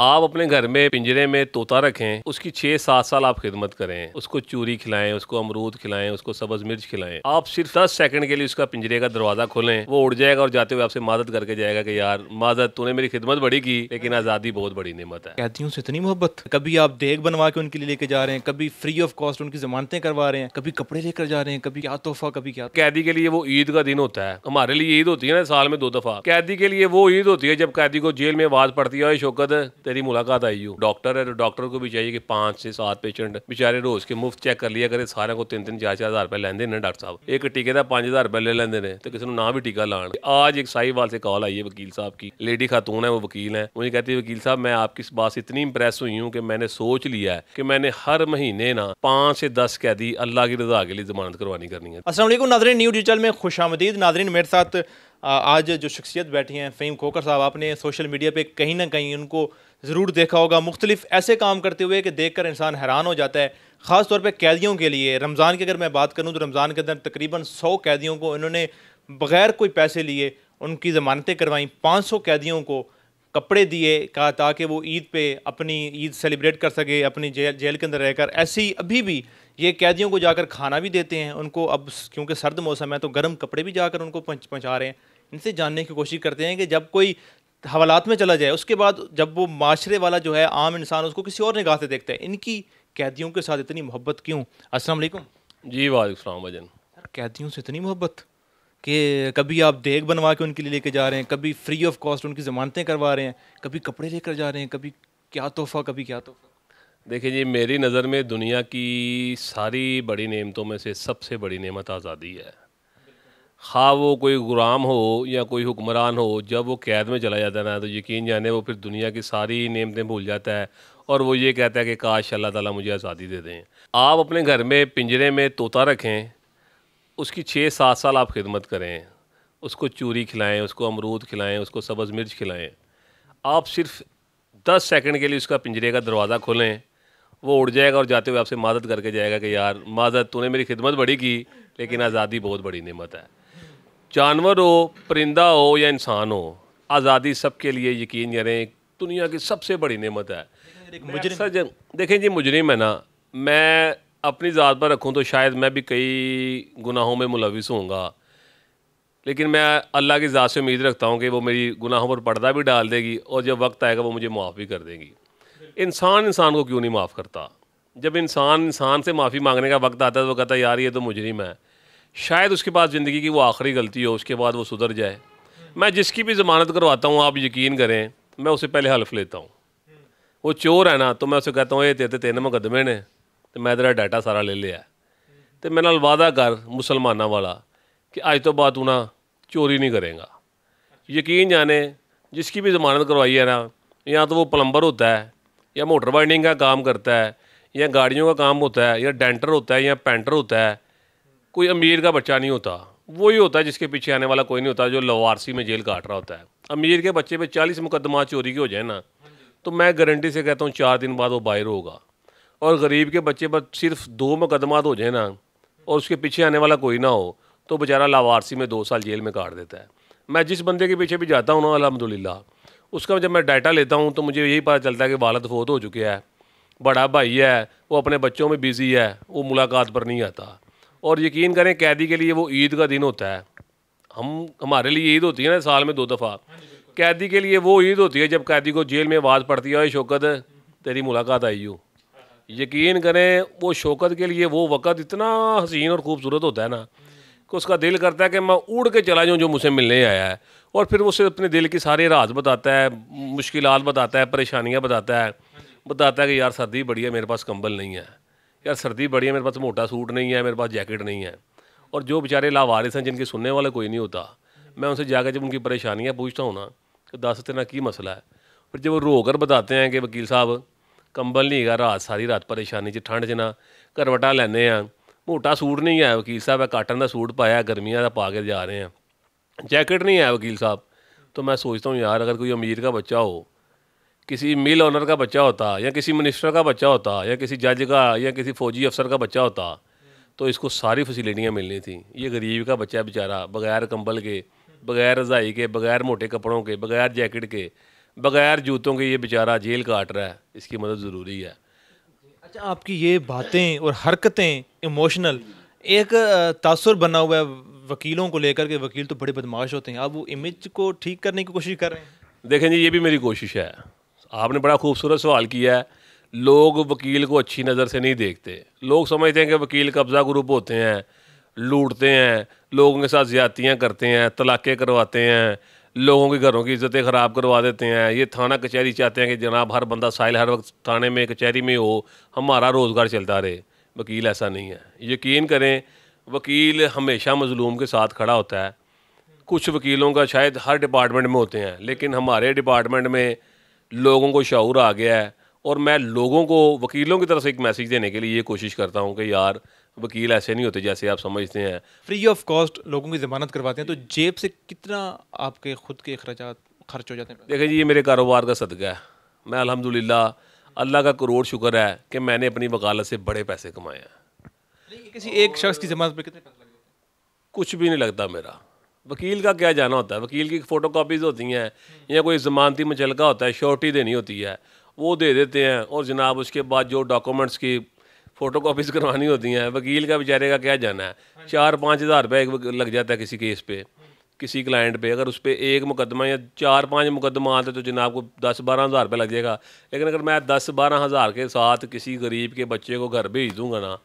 आप अपने घर में पिंजरे में तोता रखें उसकी छः सात साल आप खिदमत करें उसको चूरी खिलाएं उसको अमरूद खिलाएं उसको सब्ज मिर्च खिलाएं आप सिर्फ दस सेकंड के लिए उसका पिंजरे का दरवाजा खोलें वो उड़ जाएगा और जाते हुए आपसे मदद करके जाएगा कि यार मदद तूने मेरी खिदमत बड़ी की लेकिन आज़ादी बहुत बड़ी नियमत है कहती हूँ इतनी मोहब्बत कभी आप देख बनवा के उनके लिए लेके जा रहे हैं कभी फ्री ऑफ कॉस्ट उनकी जमानतें करवा रहे हैं कभी कपड़े लेकर जा रहे हैं कभी क्या तोहफा कभी क्या कैदी के लिए वो ईद का दिन होता है हमारे लिए ईद होती है ना साल में दो दफा कैदी के लिए वो ईद होती है जब कैदी को जेल में आवाज पड़ती है शोकत तेरी मुलाकात आई हूँ डॉक्टर है तो डॉक्टर को भी चाहिए कि पांच से सात पेशेंट बेचारे रोज के मुफ्त चेक कर लिया करे सारे को तीन तीन चार चार हज़ार रुपए लेंदे ने डॉक्टर साहब एक टीके का पांच हज़ार रुपए ले लेंदे ने तो किसी ना भी टीका लान आज एक साहिवाल से कॉल आई है वकील साहब की लेडी खातून है वो वकील है मुझे कहती है वकील साहब मैं आपकी इस बात से इतनी इंप्रेस हुई हूँ कि मैंने सोच लिया है कि मैंने हर महीने ना पांच से दस कैदी अल्लाह की रजा के लिए जमानत करवानी करनी है असल नाजरीन न्यू डिजिटल में खुशामदीद नाजरीन मेरे साथ आज जो शख्सियत बैठी हैं फ़हीम खोकर साहब आपने सोशल मीडिया पे कहीं ना कहीं उनको ज़रूर देखा होगा मुख्तलिफ ऐसे काम करते हुए कि देख कर इंसान हैरान हो जाता है ख़ास तौर पर कैदियों के लिए रमज़ान की अगर मैं बात करूँ तो रमज़ान के अंदर तकरीबन सौ कैदियों को इन्होंने बग़ैर कोई पैसे लिए उनकी ज़मानतें करवाईं पाँच सौ कैदियों को कपड़े दिए कहा ताकि वो ईद पे अपनी ईद सेलिब्रेट कर सके अपनी जेल जेल के अंदर रहकर ऐसे ही अभी भी ये कैदियों को जाकर खाना भी देते हैं उनको अब क्योंकि सर्द मौसम है तो गर्म कपड़े भी जाकर उनको पहुँचा रहे हैं इनसे जानने की कोशिश करते हैं कि जब कोई हवालात में चला जाए उसके बाद जब वो माशरे वाला जो है आम इंसान उसको किसी और निगाह से देखता है इनकी कैदियों के साथ इतनी मोहब्बत क्यों अस्सलाम वालेकुम जी वालेकुम भजन कैदियों से इतनी मोहब्बत कि कभी आप देख बनवा के उनके लिए लेके जा रहे हैं कभी फ्री ऑफ कॉस्ट उनकी ज़मानतें करवा रहे हैं कभी कपड़े लेकर जा रहे हैं कभी क्या तोहफ़ा कभी क्या तोहफ़ा देखिए जी मेरी नज़र में दुनिया की सारी बड़ी नेमतों में से सबसे बड़ी नेमत आज़ादी है खा हाँ, वो कोई गुलाम हो या कोई हुक्मरान हो जब वो कैद में चला जाता है ना तो यकीन जाने वो फिर दुनिया की सारी नियमतें भूल जाता है और वो ये कहता है कि काश अल्लाह ताला मुझे आज़ादी दे दें आप अपने घर में पिंजरे में तोता रखें उसकी छः सात साल आप खिदमत करें उसको चूरी खिलाएं उसको अमरूद खिलाएं उसको सब्ज़ मिर्च खिलाएं आप सिर्फ दस सेकंड के लिए उसका पिंजरे का दरवाज़ा खोलें वो उड़ जाएगा और जाते हुए आपसे मदद करके जाएगा कि यार मदद तूने मेरी खिदमत बड़ी की लेकिन आज़ादी बहुत बड़ी नमत है जानवर हो परिंदा हो या इंसान हो आज़ादी सबके लिए यकीन करें दुनिया की सबसे बड़ी नेमत है मुजरिम देखें जी मुजरिम है ना मैं अपनी ज़ात पर रखूँ तो शायद मैं भी कई गुनाहों में मुलविस हूँगा लेकिन मैं अल्लाह की ज़ात से उम्मीद रखता हूँ कि वो मेरी गुनाहों पर पर्दा भी डाल देगी और जब वक्त आएगा वो मुझे माफ़ भी कर देगी इंसान इंसान को क्यों नहीं माफ़ करता जब इंसान इंसान से माफ़ी मांगने का वक्त आता है तो वो कहता है यार ये तो मुजरिम है शायद उसके बाद ज़िंदगी की वो आखिरी गलती हो उसके बाद वो सुधर जाए मैं जिसकी भी ज़मानत करवाता हूँ आप यकीन करें मैं उसे पहले हल्फ लेता हूँ वो चोर है ना तो मैं उसे कहता हूँ ये तेरे तेन मुकदमे ने तो मैं तेरा डाटा सारा ले लिया तो मेरे नाल वादा कर मुसलमाना वाला कि अज तो बाद तू ना चोरी नहीं करेगा यकीन जाने जिसकी भी ज़मानत करवाई है ना या तो वो प्लम्बर होता है या मोटर वाइंडिंग का काम करता है या गाड़ियों का काम होता है या डेंटर होता है या पेंटर होता है कोई अमीर का बच्चा नहीं होता वही होता है जिसके पीछे आने वाला कोई नहीं होता जो लवारसी में जेल काट रहा होता है अमीर के बच्चे पे चालीस मुकदमा चोरी के हो जाए ना तो मैं गारंटी से कहता हूँ चार दिन बाद वो बाहर होगा और गरीब के बच्चे पर सिर्फ दो मुकदमात तो हो जाए ना और उसके पीछे आने वाला कोई ना हो तो बेचारा लावारसी में दो साल जेल में काट देता है मैं जिस बंदे के पीछे भी जाता हूँ ना अलहमदिल्ला उसका जब मैं डाटा लेता हूँ तो मुझे यही पता चलता है कि वालद फोत हो चुके हैं बड़ा भाई है वो अपने बच्चों में बिज़ी है वो मुलाकात पर नहीं आता और यकीन करें कैदी के लिए वो ईद का दिन होता है हम हमारे लिए ईद होती है ना साल में दो दफ़ा कैदी के लिए वो ईद होती है जब कैदी को जेल में आवाज़ पड़ती है शौकत तेरी मुलाकात आई हो यकीन करें वो शौकत के लिए वो वक़्त इतना हसीन और ख़ूबसूरत होता है ना कि उसका दिल करता है कि मैं उड़ के चला जाऊँ जो मुझे मिलने आया है और फिर वो उसे अपने दिल की सारी राहत बताता है मुश्किल बताता है परेशानियाँ बताता है बताता है कि यार सर्दी बढ़िया मेरे पास कंबल नहीं है ਯਾਰ ਸਰਦੀ ਬੜੀ ਹੈ ਮੇਰੇ ਪਾਸ ਮੋਟਾ ਸੂਟ ਨਹੀਂ ਹੈ ਮੇਰੇ ਪਾਸ ਜੈਕਟ ਨਹੀਂ ਹੈ ਔਰ ਜੋ ਵਿਚਾਰੇ ਲਾਵਾਰੇ ਹਨ ਜਿਨਕੇ ਸੁਣਨੇ ਵਾਲਾ ਕੋਈ ਨਹੀਂ ਹੁੰਦਾ ਮੈਂ ਉਹਨਾਂ ਸੇ ਜਾ ਕੇ ਜਬ ਉਨਕੀ ਪਰੇਸ਼ਾਨੀਆਂ ਪੁੱਛਦਾ ਹੁਣਾ ਕਿ ਦੱਸ ਤੇਨਾ ਕੀ ਮਸਲਾ ਹੈ ਪਰ ਜਦ ਉਹ ਰੋਗਰ ਬਤਾਤੇ ਆਂ ਕਿ ਵਕੀਲ ਸਾਹਿਬ ਕੰਬਲ ਨਹੀਂ ਹੈਗਾ ਰਾਤ ਸਾਰੀ ਰਾਤ ਪਰੇਸ਼ਾਨੀ ਚ ਠੰਡ ਜਨਾ ਘਰਵਟਾ ਲੈਨੇ ਆ ਮੋਟਾ ਸੂਟ ਨਹੀਂ ਆ ਵਕੀਲ ਸਾਹਿਬ ਆ ਕਾਟਨ ਦਾ ਸੂਟ ਪਾਇਆ ਗਰਮੀਆਂ ਦਾ ਪਾ ਕੇ ਜਾ ਰਹੇ ਆ ਜੈਕਟ ਨਹੀਂ ਆ ਵਕੀਲ ਸਾਹਿਬ ਤਾਂ ਮੈਂ ਸੋਚਦਾ ਹਾਂ ਯਾਰ ਅਗਰ ਕੋਈ ਅਮੀਰ ਦਾ ਬੱਚਾ ਹੋ किसी मिल ऑनर का बच्चा होता या किसी मिनिस्टर का बच्चा होता या किसी जज का या किसी फौजी अफसर का बच्चा होता तो इसको सारी फैसिलिटियाँ मिलनी थी ये गरीब का बच्चा बेचारा बगैर कंबल के बगैर रज़ाई के बगैर मोटे कपड़ों के बगैर जैकेट के बगैर जूतों के ये बेचारा जेल काट रहा है इसकी मदद ज़रूरी है अच्छा आपकी ये बातें और हरकतें इमोशनल एक तासर बना हुआ है वकीलों को लेकर के वकील तो बड़े बदमाश होते हैं आप वो इमेज को ठीक करने की कोशिश कर रहे हैं देखें जी ये भी मेरी कोशिश है आपने बड़ा खूबसूरत सवाल किया है लोग वकील को अच्छी नज़र से नहीं देखते लोग समझते हैं कि वकील कब्ज़ा ग्रुप होते हैं लूटते हैं लोगों के साथ ज़्यादतियाँ करते हैं तलाक़े करवाते हैं लोगों के घरों की इज्जतें ख़राब करवा देते हैं ये थाना कचहरी चाहते हैं कि जनाब हर बंदा साहिल हर वक्त थाने में कचहरी में हो हमारा रोज़गार चलता रहे वकील ऐसा नहीं है यकीन करें वकील हमेशा मजलूम के साथ खड़ा होता है कुछ वकीलों का शायद हर डिपार्टमेंट में होते हैं लेकिन हमारे डिपार्टमेंट में लोगों को शाऊर आ गया है और मैं लोगों को वकीलों की तरफ से एक मैसेज देने के लिए ये कोशिश करता हूँ कि यार वकील ऐसे नहीं होते जैसे आप समझते हैं फ्री ऑफ कॉस्ट लोगों की ज़मानत करवाते हैं तो जेब से कितना आपके खुद के अखराज खर्च हो जाते हैं देखिए जी ये मेरे कारोबार का सदका है मैं अलहमदिल्ला अल्लाह का करोड़ शुक्र है कि मैंने अपनी वकालत से बड़े पैसे कमाए हैं किसी एक शख्स की जमानत पर कितने कुछ भी नहीं लगता मेरा वकील का क्या जाना होता है वकील की फ़ोटो कापीज़ होती हैं या कोई ज़मानती मचलका होता है श्योरिटी देनी होती है वो दे देते हैं और जनाब उसके बाद जो डॉक्यूमेंट्स की फ़ोटो कापीज़ करवानी होती हैं वकील का बेचारे का क्या जाना है हाँ चार पाँच हज़ार रुपये लग जाता है किसी केस पे किसी क्लाइंट पे अगर उस पर एक मुकदमा या चार पाँच मुकदमा आता है तो जनाब को दस बारह हज़ार रुपये लग जाएगा लेकिन अगर मैं दस बारह हज़ार के साथ किसी गरीब के बच्चे को घर भेज दूँगा ना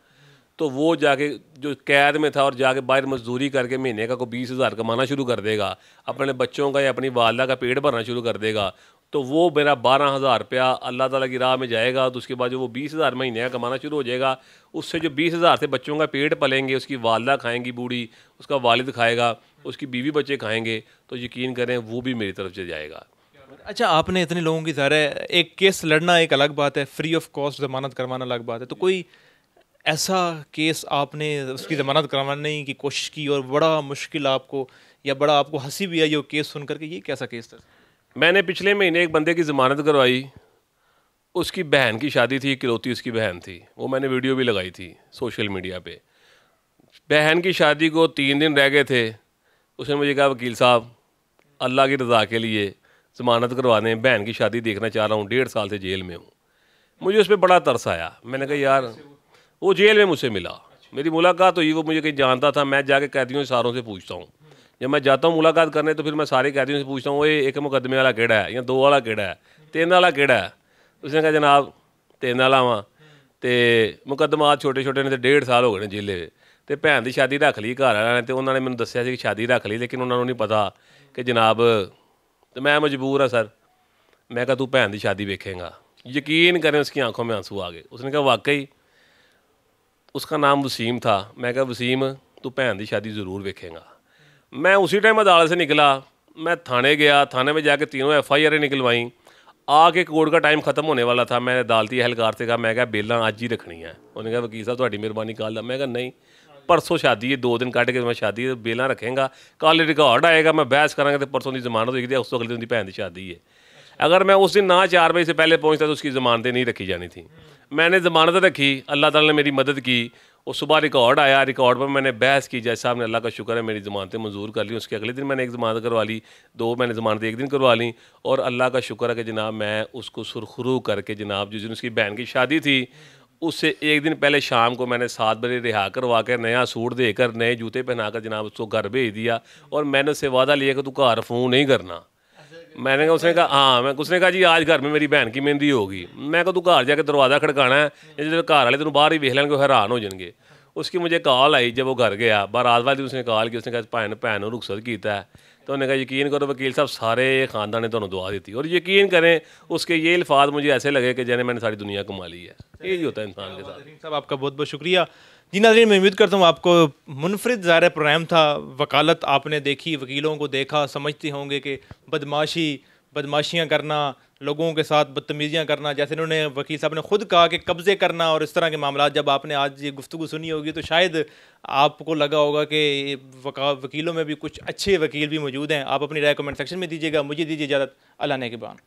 तो वो जाके जो कैद में था और जाके बाहर मजदूरी करके महीने का को बीस हज़ार कमाना शुरू कर देगा अपने बच्चों का या अपनी वालदा का पेट भरना शुरू कर देगा तो वो मेरा बारह हज़ार रुपया अल्लाह ताला की राह में जाएगा तो उसके बाद जो वो बीस हज़ार महीने का कमाना शुरू हो जाएगा उससे जो बीस हज़ार से बच्चों का पेट पलेंगे उसकी वालदा खाएंगी बूढ़ी उसका वालिद खाएगा उसकी बीवी बच्चे खाएंगे तो यकीन करें वो भी मेरी तरफ से जाएगा अच्छा आपने इतने लोगों की ज़ाहिर एक केस लड़ना एक अलग बात है फ्री ऑफ कॉस्ट जमानत करवाना अलग बात है तो कोई ऐसा केस आपने उसकी ज़मानत करवाने की कोशिश की और बड़ा मुश्किल आपको या बड़ा आपको हंसी भी आई वो केस सुन करके ये कैसा केस था मैंने पिछले महीने एक बंदे की ज़मानत करवाई उसकी बहन की शादी थी किरोती उसकी बहन थी वो मैंने वीडियो भी लगाई थी सोशल मीडिया पे बहन की शादी को तीन दिन रह गए थे उसने मुझे कहा वकील साहब अल्लाह की रज़ा के लिए ज़मानत करवा दें बहन की शादी देखना चाह रहा हूँ डेढ़ साल से जेल में हूँ मुझे उस पर बड़ा तरस आया मैंने कहा यार वो जेल में मुझसे मिला मेरी मुलाकात हुई वो मुझे कहीं जानता था मैं जाके कैदियों सारों से पूछता हूँ जब मैं जाता हूँ मुलाकात करने तो फिर मैं सारे कैदियों से पूछता हूँ ये एक मुकदमे वाला केड़ा है या दो वाला केड़ा है ਤਿੰਨ ਵਾਲਾ ਕਿਹੜਾ ਹੈ ਉਸਨੇ ਕਿਹਾ ਜਨਾਬ ਤਿੰਨ ਵਾਲਾ ਵਾਂ ਤੇ ਮੁਕੱਦਮਾ ਛੋਟੇ ਛੋਟੇ ਨੇ ਤੇ ਡੇਢ ਸਾਲ ਹੋ ਗਏ ਨੇ ਜ਼ਿਲ੍ਹੇ ਤੇ ਭੈਣ ਦੀ ਸ਼ਾਦੀ ਰੱਖ ਲਈ ਘਰ ਵਾਲਿਆਂ ਨੇ ਤੇ ਉਹਨਾਂ ਨੇ ਮੈਨੂੰ ਦੱਸਿਆ ਸੀ ਕਿ ਸ਼ਾਦੀ ਰੱਖ ਲਈ ਲੇਕਿਨ ਉਹਨਾਂ ਨੂੰ ਨਹੀਂ ਪਤਾ ਕਿ ਜਨਾਬ ਤੇ ਮੈਂ ਮਜਬੂਰ ਆ ਸਰ ਮੈਂ ਕਿਹਾ ਤੂੰ ਭੈਣ ਦੀ ਸ਼ਾਦੀ ਵੇਖੇਗਾ ਯਕੀਨ ਕਰੇ ਉਸकी ਆਂਖੋਂ ਮੇ ਆंसू ਆ ਗਏ ਉਸਨੇ ਕਿਹਾ ਵਾਕਈ उसका नाम वसीम था मैं कहा वसीम तू भैन की शादी ज़रूर देखेगा मैं उसी टाइम अदालत से निकला मैं थाने गया थाने में जाके तीनों एफ आई आर निकलवाई आके कोर्ट का टाइम ख़त्म होने वाला था मैं अदालती अहलकार से कहा मैं क्या बेला अज ही रखनी है उन्हें कहा वकील साहब थोड़ी मेहरबानी कल मैं कहा नहीं परसों शादी है दो दिन कट के मैं शादी बेला रखेंगा कल रिकॉर्ड आएगा मैं बहस कराँगा तो परसों की जमानत होगी उस तो अगले दिन की भैन की शादी है अगर मैं उस दिन ना चार बजे से पहले पहुँचता तो उसकी ज़मानतें नहीं रखी जानी थी मैंने ज़मानत रखी अल्लाह ताला ने मेरी मदद की और सुबह रिकॉर्ड आया रिकॉर्ड पर मैंने बहस की जैसे साहब ने अल्लाह का शुक्र है मेरी ज़मानतें मंजूर कर ली उसके अगले दिन मैंने एक ज़मानत करवा ली दो मैंने ज़मानत एक दिन करवा ली और अल्लाह का शुक्र है कि जनाब मैं उसको सुरखरू करके जनाब जिस दिन उसकी बहन की शादी थी उससे एक दिन पहले शाम को मैंने सात बजे रिहा करवा कर नया सूट देकर नए जूते पहनाकर जनाब उसको घर भेज दिया और मैंने उससे वादा लिया कि तू घर फ़ोन नहीं करना मैंने कहा उसने कहा हाँ मैं उसने कहा जी आज घर में मेरी भैन की मेहंदी होगी मैं कहा तू घर जाके दरवाज़ा खड़काना है जो घर वाले तेन बाहर ही वेख लेंगे हैरान हो जाएंगे उसकी मुझे कॉल आई जब वो घर गया बारात वाली उसने कॉल की उसने कहा भैन भैन रुखसत किया है तो उन्हें कहा यकीन करो वकील साहब सारे ख़ानदान ने तुम्हें दुआ दी और यकीन करें उसके ये अल्फाज मुझे ऐसे लगे कि जैसे मैंने सारी दुनिया कमा ली है यही होता है इंसान के साथ साहब आपका बहुत बहुत शुक्रिया जी नाजरीन मैं उम्मीद करता हूँ आपको मुनफरद ज़ाहिर प्रोग्राम था वकालत आपने देखी वकीलों को देखा समझते होंगे कि बदमाशी बदमाशियाँ करना लोगों के साथ बदतमीज़ियाँ करना जैसे इन्होंने वकील साहब ने खुद कहा कि कब्ज़े करना और इस तरह के मामला जब आपने आज ये गुफ्तु सुनी होगी तो शायद आपको लगा होगा कि वकीलों में भी कुछ अच्छे वकील भी मौजूद हैं आप अपनी राय कमेंट सेक्शन में दीजिएगा मुझे दीजिए इजाज़त अल्लाह के बान